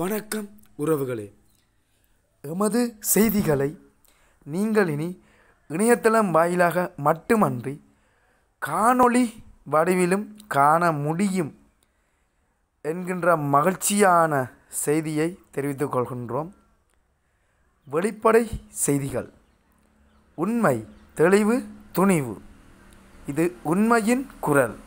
வணக்கம் உறவுகளே எமது செய்திகளை நீங்கள் இனி இணையதளம் வாயிலாக மட்டுமன்றி காணொளி வடிவிலும் காண முடியும் என்கின்ற மகிழ்ச்சியான செய்தியை தெரிவித்துக் கொள்கின்றோம் வெளிப்படை செய்திகள் உண்மை தெளிவு துணிவு இது உண்மையின் குரல்